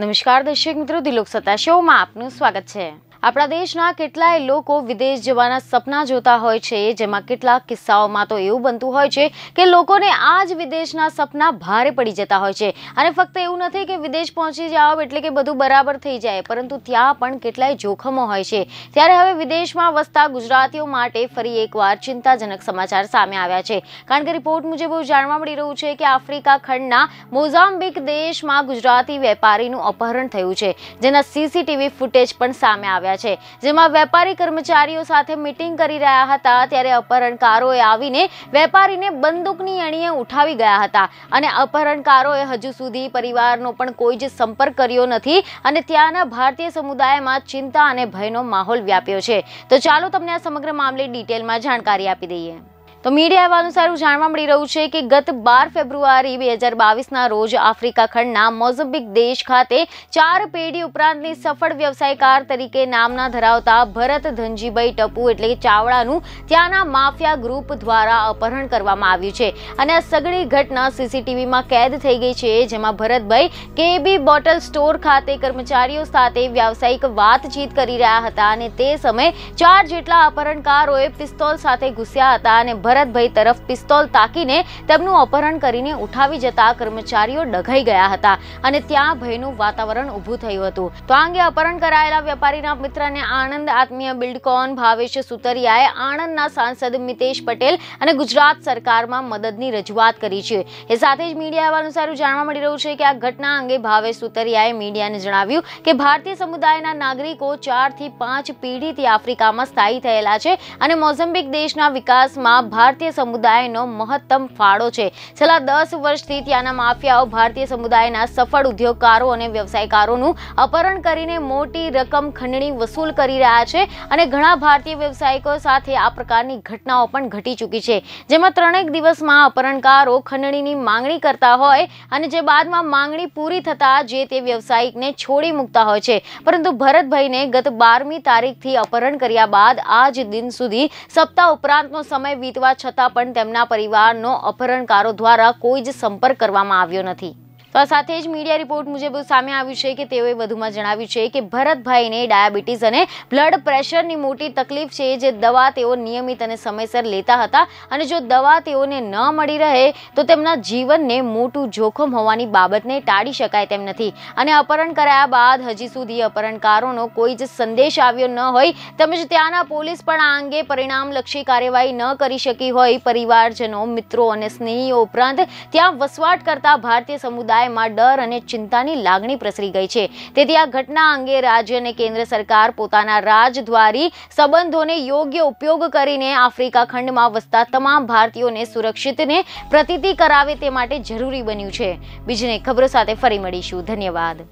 નમસ્કાર દર્શક મિત્રો દિલોક સત્તા શોમાં આપનું સ્વાગત છે આપણા દેશના કેટલાય લોકો વિદેશ જવાના સપના જોતા હોય છે જેમાં કેટલાક કિસ્સાઓમાં તો એવું બનતું હોય છે કે લોકોને આ જ વિદેશના સપના ભારે પડી જતા હોય છે અને ફક્ત એવું નથી કે વિદેશ પહોંચી જાઓ એટલે કે બધું બરાબર થઈ જાય પરંતુ ત્યાં પણ કેટલાય જોખમો હોય છે ત્યારે હવે વિદેશમાં વસતા ગુજરાતીઓ માટે ફરી એકવાર ચિંતાજનક સમાચાર સામે આવ્યા છે કારણ કે રિપોર્ટ મુજબ એવું જાણવા મળી રહ્યું છે કે આફ્રિકા ખંડના મોઝામ્બિક દેશમાં ગુજરાતી વેપારીનું અપહરણ થયું છે જેના સીસીટીવી ફૂટેજ પણ સામે આવ્યા આવ્યા છે જેમાં વેપારી કર્મચારીઓ સાથે મિટિંગ કરી રહ્યા હતા ત્યારે અપહરણકારોએ આવીને વેપારીને બંદૂકની અણીએ ઉઠાવી ગયા હતા અને અપહરણકારોએ હજુ સુધી પરિવારનો પણ કોઈ જ સંપર્ક કર્યો નથી અને ત્યાંના ભારતીય સમુદાયમાં ચિંતા અને ભયનો માહોલ વ્યાપ્યો છે તો ચાલો તમને આ સમગ્ર મામલે ડિટેલમાં જાણકારી આપી દઈએ તો મીડિયા અહેવાલ અનુસાર જાણવા મળી રહ્યું છે કે ગત બાર ફેબ્રુઆરી બે હજાર બાવીસના રોજ આફ્રિકા ખંડના મોઝમ્બિક દેશ ખાતે ચાર પેઢી ઉપરાંતની સફળ વ્યવસાયકાર તરીકે નામના ધરાવતા ભરત ધનજીભાઈ ટપુ એટલે ચાવડાનું ત્યાંના માફિયા ગ્રુપ દ્વારા અપહરણ કરવામાં આવ્યું છે અને આ સઘળી ઘટના સીસીટીવીમાં કેદ થઈ ગઈ છે જેમાં ભરતભાઈ કેબી બોટલ સ્ટોર ખાતે કર્મચારીઓ સાથે વ્યાવસાયિક વાતચીત કરી રહ્યા હતા અને તે સમયે ચાર જેટલા અપહરણકારોએ પિસ્તોલ સાથે ઘૂસ્યા હતા અને ભરતભાઈ તરફ પિસ્તોલ તાકીને તેમનું અપહરણ કરીને ઉઠાવી જતા કર્મચારીઓ ડઘાઈ ગયા હતા અને ત્યાં ભયનું વાતાવરણ ઊભું થયું હતું તો આ અંગે અપહરણ કરાયેલા વેપારીના મિત્રને આણંદ આત્મીય બિલ્ડકોન ભાવેશ સુતરિયાએ આણંદના સાંસદ મિતેશ પટેલ અને ગુજરાત સરકારમાં મદદની રજૂઆત કરી છે એ સાથે જ મીડિયા અહેવાલ અનુસાર જાણવા મળી રહ્યું છે કે આ ઘટના અંગે ભાવેશ સુતરિયાએ મીડિયાને જણાવ્યું કે ભારતીય સમુદાયના નાગરિકો ચારથી પાંચ પેઢીથી આફ્રિકામાં સ્થાયી થયેલા છે અને મોઝમ્બિક દેશના વિકાસમાં ભારતીય સમુદાયનો મહત્તમ ફાળો છે છેલ્લા દસ વર્ષથી ત્યાંના માફિયાઓ ભારતીય સમુદાયના સફળ ઉદ્યોગકારો અને વ્યવસાયકારોનું અપહરણ કરીને મોટી રકમ ખંડણી વસૂલ કરી રહ્યા છે અને ઘણા ભારતીય વ્યવસાયિકો સાથે આ પ્રકારની ઘટનાઓ પણ ઘટી ચૂકી છે જેમાં ત્રણેક દિવસમાં અપહરણકારો ખંડણીની માંગણી કરતા હોય અને જે બાદમાં માંગણી પૂરી થતાં જે તે વ્યવસાયિકને છોડી મૂકતા હોય છે પરંતુ ભરતભાઈને ગત બારમી તારીખથી અપહરણ કર્યા બાદ આજ દિન સુધી સપ્તાહ ઉપરાંતનો સમય વીતવા હોવા છતાં પણ તેમના પરિવારનો અપહરણકારો દ્વારા કોઈ જ સંપર્ક કરવામાં આવ્યો નથી તો આ સાથે જ મીડિયા રિપોર્ટ મુજબ સામે આવ્યું છે કે તેઓએ વધુમાં જણાવ્યું છે કે ભરતભાઈને ડાયાબિટીસ અને બ્લડ પ્રેશરની મોટી તકલીફ છે જે દવા તેઓ નિયમિત અને સમયસર લેતા હતા અને જો દવા તેઓને ન મળી રહે તો તેમના જીવનને મોટું જોખમ હોવાની બાબતને ટાળી શકાય તેમ નથી અને અપહરણ કરાયા બાદ હજી સુધી અપહરણકારોનો કોઈ જ સંદેશ આવ્યો ન હોય તેમજ ત્યાંના પોલીસ પણ આ અંગે પરિણામલક્ષી કાર્યવાહી ન કરી શકી હોય પરિવારજનો મિત્રો અને સ્નેહીઓ ઉપરાંત ત્યાં વસવાટ કરતા ભારતીય સમુદાય સમુદાયમાં ડર અને ચિંતાની લાગણી પ્રસરી ગઈ છે તેથી આ ઘટના અંગે રાજ્ય અને કેન્દ્ર સરકાર પોતાના રાજદ્વારી સંબંધોને યોગ્ય ઉપયોગ કરીને આફ્રિકા ખંડમાં વસતા તમામ ભારતીયોને સુરક્ષિતને પ્રતીતિ કરાવે તે માટે જરૂરી બન્યું છે બીજને ખબરો સાથે ફરી મળીશું ધન્યવાદ